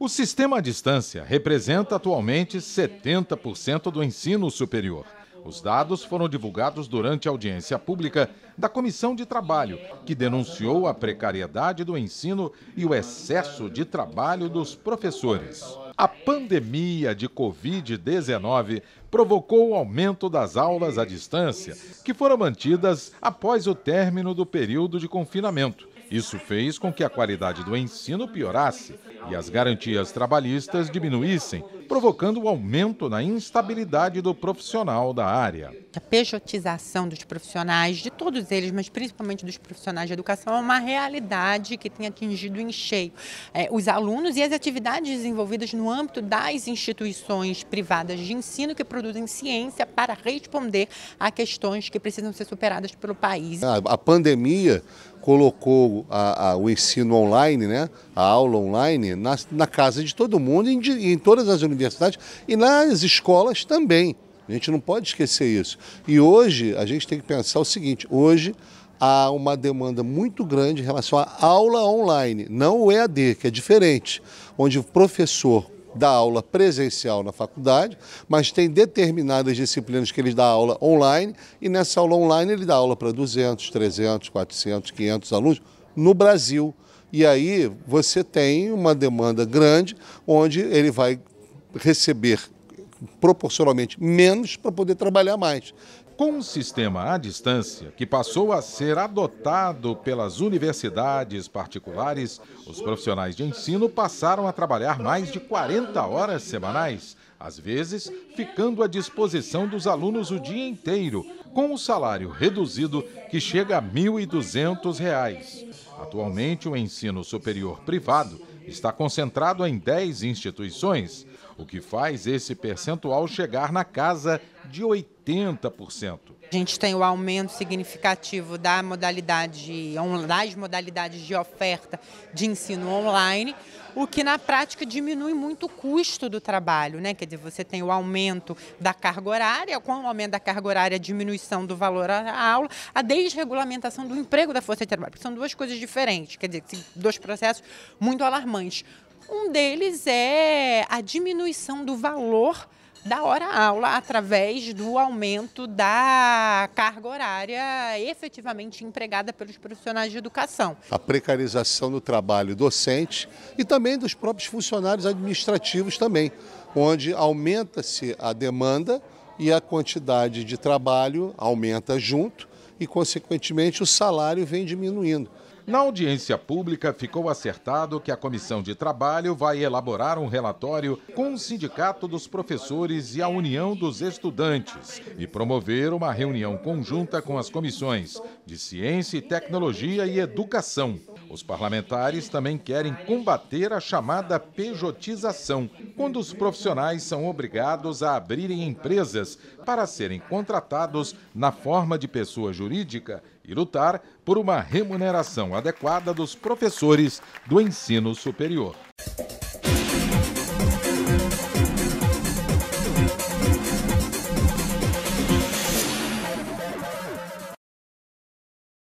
O sistema à distância representa atualmente 70% do ensino superior. Os dados foram divulgados durante a audiência pública da Comissão de Trabalho, que denunciou a precariedade do ensino e o excesso de trabalho dos professores. A pandemia de Covid-19 provocou o aumento das aulas à distância, que foram mantidas após o término do período de confinamento. Isso fez com que a qualidade do ensino piorasse e as garantias trabalhistas diminuíssem, provocando o um aumento na instabilidade do profissional da área. A pejotização dos profissionais, de todos eles, mas principalmente dos profissionais de educação, é uma realidade que tem atingido em cheio é, os alunos e as atividades desenvolvidas no âmbito das instituições privadas de ensino que produzem ciência para responder a questões que precisam ser superadas pelo país. A, a pandemia colocou a, a, o ensino online, né, a aula online, na, na casa de todo mundo, em, em todas as universidades e nas escolas também. A gente não pode esquecer isso. E hoje a gente tem que pensar o seguinte: hoje há uma demanda muito grande em relação à aula online, não o EAD, que é diferente, onde o professor dá aula presencial na faculdade, mas tem determinadas disciplinas que ele dá aula online, e nessa aula online ele dá aula para 200, 300, 400, 500 alunos no Brasil. E aí você tem uma demanda grande, onde ele vai receber proporcionalmente menos para poder trabalhar mais. Com um sistema à distância que passou a ser adotado pelas universidades particulares, os profissionais de ensino passaram a trabalhar mais de 40 horas semanais, às vezes ficando à disposição dos alunos o dia inteiro, com o salário reduzido que chega a R$ 1.200. Atualmente, o ensino superior privado está concentrado em 10 instituições o que faz esse percentual chegar na casa de 80%. A gente tem o aumento significativo da modalidade, das modalidades de oferta de ensino online, o que na prática diminui muito o custo do trabalho, né? Quer dizer, você tem o aumento da carga horária, com o aumento da carga horária, a diminuição do valor à aula, a desregulamentação do emprego da força de trabalho, são duas coisas diferentes, quer dizer, dois processos muito alarmantes. Um deles é a diminuição do valor da hora-aula através do aumento da carga horária efetivamente empregada pelos profissionais de educação. A precarização do trabalho docente e também dos próprios funcionários administrativos também, onde aumenta-se a demanda e a quantidade de trabalho aumenta junto e, consequentemente, o salário vem diminuindo. Na audiência pública, ficou acertado que a Comissão de Trabalho vai elaborar um relatório com o Sindicato dos Professores e a União dos Estudantes e promover uma reunião conjunta com as comissões de Ciência e Tecnologia e Educação os parlamentares também querem combater a chamada pejotização, quando os profissionais são obrigados a abrirem empresas para serem contratados na forma de pessoa jurídica e lutar por uma remuneração adequada dos professores do ensino superior.